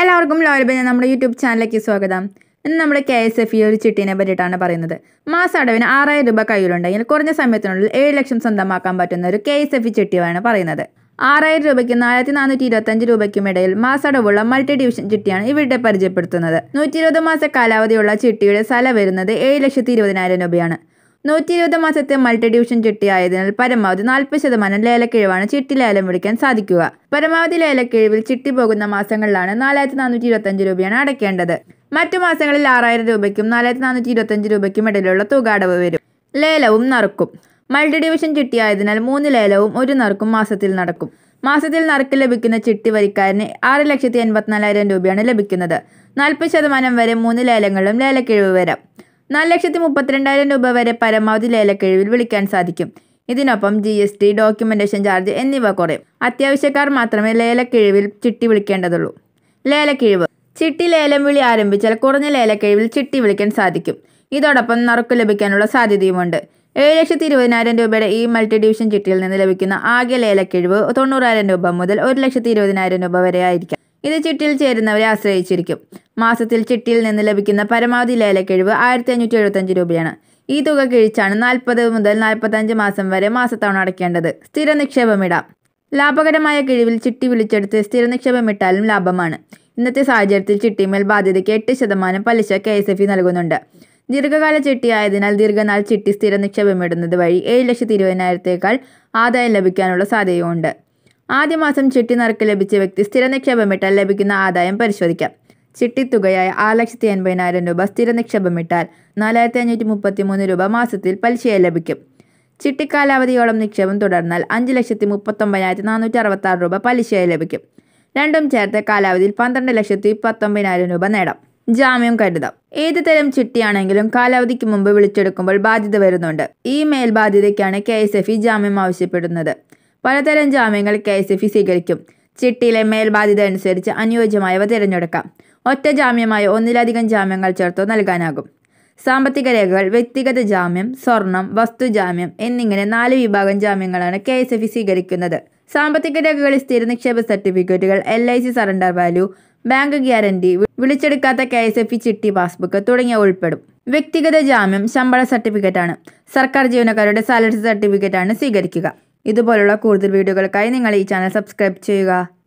എല്ലാവർക്കും ലോലബിന് നമ്മുടെ യൂട്യൂബ് ചാനലിലേക്ക് സ്വാഗതം ഇന്ന് നമ്മൾ കെ എസ് എഫ് ഇ ഒരു ചിട്ടിനെ പറ്റിയിട്ടാണ് പറയുന്നത് മാസ അടവിന് ആറായിരം രൂപ കയ്യിലുണ്ടെങ്കിൽ കുറഞ്ഞ സമയത്തിനുള്ളിൽ ഏഴ് ലക്ഷം സ്വന്തമാക്കാൻ പറ്റുന്ന ഒരു കെ എസ് എഫ് ചിട്ടിയാണ് പറയുന്നത് ആറായിരം രൂപയ്ക്ക് നാലായിരത്തി നാനൂറ്റി ഇരുപത്തഞ്ച് രൂപയ്ക്കും ഇടയിൽ മാസടവുള്ള മൾട്ടി ഡിവിഷൻ ചിട്ടിയാണ് ഇവിടെ പരിചയപ്പെടുത്തുന്നത് നൂറ്റി ഇരുപത് മാസ കാലാവധിയുള്ള ചിട്ടിയുടെ സല വരുന്നത് ഏഴ് ലക്ഷത്തി ഇരുപതിനായിരം രൂപയാണ് നൂറ്റി ഇരുപത് മാസത്തെ മൾട്ടി ഡിവിഷൻ ചിട്ടിയായതിനാൽ പരമാവധി നാൽപ്പത് ശതമാനം ലേലക്കിഴിവാണ് ചിട്ടി ലേലം വിളിക്കാൻ സാധിക്കുക പരമാവധി ലേലക്കിഴിവിൽ ചിട്ടി പോകുന്ന മാസങ്ങളിലാണ് നാലായിരത്തി നാനൂറ്റി അഞ്ച് രൂപയാണ് അടയ്ക്കേണ്ടത് മറ്റു മാസങ്ങളിൽ ആറായിരം രൂപയ്ക്കും നാലായിരത്തി നാനൂറ്റി അഞ്ച് രൂപയ്ക്കും ഇടയിലുള്ള തുക അടവ് വരും ലേലവും നറുക്കും മൾട്ടി ഡിവിഷൻ ചിട്ടിയായതിനാൽ മൂന്ന് ലേലവും ഒരു നറുക്കും മാസത്തിൽ നടക്കും മാസത്തിൽ നറുക്ക് ലഭിക്കുന്ന ചിട്ടി വരിക്കാരന് ആറ് ലക്ഷത്തി എൺപത്തിനാലായിരം രൂപയാണ് ലഭിക്കുന്നത് നാൽപ്പത് ശതമാനം വരെ മൂന്ന് ലേലങ്ങളും ലേലക്കിഴിവ് വരാം നാല് ലക്ഷത്തി മുപ്പത്തിരണ്ടായിരം രൂപ വരെ പരമാവധി ലേലക്കിഴിവിൽ വിളിക്കാൻ സാധിക്കും ഇതിനൊപ്പം G S T documentation charge എന്നിവ കുറയും അത്യാവശ്യക്കാർ മാത്രമേ ലേലക്കിഴിവിൽ ചിട്ടി വിളിക്കേണ്ടതുള്ളൂ ലേലക്കിഴിവ് ചിട്ടി ലേലം വിളി ആരംഭിച്ചാൽ കുറഞ്ഞ ലേലക്കിഴിവിൽ ചിട്ടി വിളിക്കാൻ സാധിക്കും ഇതോടൊപ്പം നറുക്ക് ലഭിക്കാനുള്ള സാധ്യതയുമുണ്ട് ഏഴ് ലക്ഷത്തി ഇരുപതിനായിരം രൂപയുടെ ഈ മൾട്ടി ഡിവിഷൻ ചിട്ടിയിൽ നിന്ന് ലഭിക്കുന്ന ആകെ ലേലക്കിഴിവ് തൊണ്ണൂറായിരം രൂപ മുതൽ ഒരു ലക്ഷത്തി ഇരുപതിനായിരം രൂപ വരെ ആയിരിക്കാം ഇത് ചിട്ടിയിൽ ചേരുന്നവരെ ആശ്രയിച്ചിരിക്കും മാസത്തിൽ ചിട്ടിയിൽ നിന്ന് ലഭിക്കുന്ന പരമാവധി ലേലക്കിഴിവ് ആയിരത്തി അഞ്ഞൂറ്റി എഴുപത്തഞ്ച് രൂപയാണ് ഈ തുക കിഴിച്ചാണ് നാൽപ്പത് മുതൽ നാൽപ്പത്തഞ്ച് മാസം വരെ മാസത്തവണ അടയ്ക്കേണ്ടത് സ്ഥിര നിക്ഷേപമിടാം ലാഭകരമായ കിഴിവിൽ ചിട്ടി വിളിച്ചെടുത്ത് സ്ഥിര നിക്ഷേപമിട്ടാലും ലാഭമാണ് ഇന്നത്തെ സാഹചര്യത്തിൽ ചിട്ടിമേൽ ബാധ്യതയ്ക്ക് എട്ട് ശതമാനം പലിശ കെ എസ് എഫ് ഇ നൽകുന്നുണ്ട് ദീർഘകാല ചിട്ടി ആയതിനാൽ ദീർഘനാൾ ചിട്ടി സ്ഥിര നിക്ഷേപമിടുന്നത് വഴി ഏഴ് ലക്ഷത്തി ഇരുപതിനായിരത്തേക്കാൾ ആദായം ലഭിക്കാനുള്ള സാധ്യതയുമുണ്ട് ആദ്യ മാസം ചിട്ടി നിറക്ക് ലഭിച്ച വ്യക്തി സ്ഥിര നിക്ഷേപമിട്ടാൽ ലഭിക്കുന്ന ആദായം പരിശോധിക്കാം ചിട്ടിത്തുകയായ ആറ് ലക്ഷത്തി എൺപതിനായിരം രൂപ സ്ഥിര നിക്ഷേപമിട്ടാൽ നാലായിരത്തി അഞ്ഞൂറ്റി മുപ്പത്തി മൂന്ന് രൂപ മാസത്തിൽ പലിശയായി ലഭിക്കും ചിട്ടിക്കാലാവധിയോളം നിക്ഷേപം തുടർന്നാൽ അഞ്ച് ലക്ഷത്തി മുപ്പത്തൊമ്പതിനായിരത്തി നാനൂറ്റി അറുപത്താറ് രൂപ പലിശയായി ലഭിക്കും രണ്ടും ചേർത്ത കാലാവധിയിൽ പന്ത്രണ്ട് ലക്ഷത്തി പത്തൊമ്പതിനായിരം രൂപ നേടാം ജാമ്യം കരുതാം ഏത് തരം ചിട്ടിയാണെങ്കിലും കാലാവധിക്ക് മുമ്പ് വിളിച്ചെടുക്കുമ്പോൾ ബാധ്യത വരുന്നുണ്ട് ഈ മേൽബാധ്യതയ്ക്കാണ് കെ എസ് എഫ് ഇ ജാമ്യം ആവശ്യപ്പെടുന്നത് പലതരം ജാമ്യങ്ങൾ കെ എസ് എഫ് ഇ സ്വീകരിക്കും ചിട്ടിയിലെ മേൽബാധ്യത അനുസരിച്ച് അനുയോജ്യമായവ തിരഞ്ഞെടുക്കാം ഒറ്റ ജാമ്യമായ ഒന്നിലധികം ജാമ്യങ്ങൾ ചേർത്തോ നൽകാനാകും സാമ്പത്തിക രേഖകൾ വ്യക്തിഗത ജാമ്യം സ്വർണം വസ്തുജാമ്യം എന്നിങ്ങനെ നാല് വിഭാഗം ജാമ്യങ്ങളാണ് കെ എസ് എഫ് സ്വീകരിക്കുന്നത് സാമ്പത്തിക രേഖകളിൽ സ്ഥിര നിക്ഷേപ സർട്ടിഫിക്കറ്റുകൾ L I C surrender value bank guarantee വിളിച്ചെടുക്കാത്ത കെ എസ് എഫ് ചിട്ടി പാസ്ബുക്ക് തുടങ്ങിയ ഉൾപ്പെടും വ്യക്തിഗത ജാമ്യം ശമ്പള സർട്ടിഫിക്കറ്റാണ് സർക്കാർ ജീവനക്കാരുടെ സാലറി സർട്ടിഫിക്കറ്റാണ് സ്വീകരിക്കുക ഇതുപോലുള്ള കൂടുതൽ വീഡിയോകൾക്കായി നിങ്ങൾ ഈ ചാനൽ സബ്സ്ക്രൈബ് ചെയ്യുക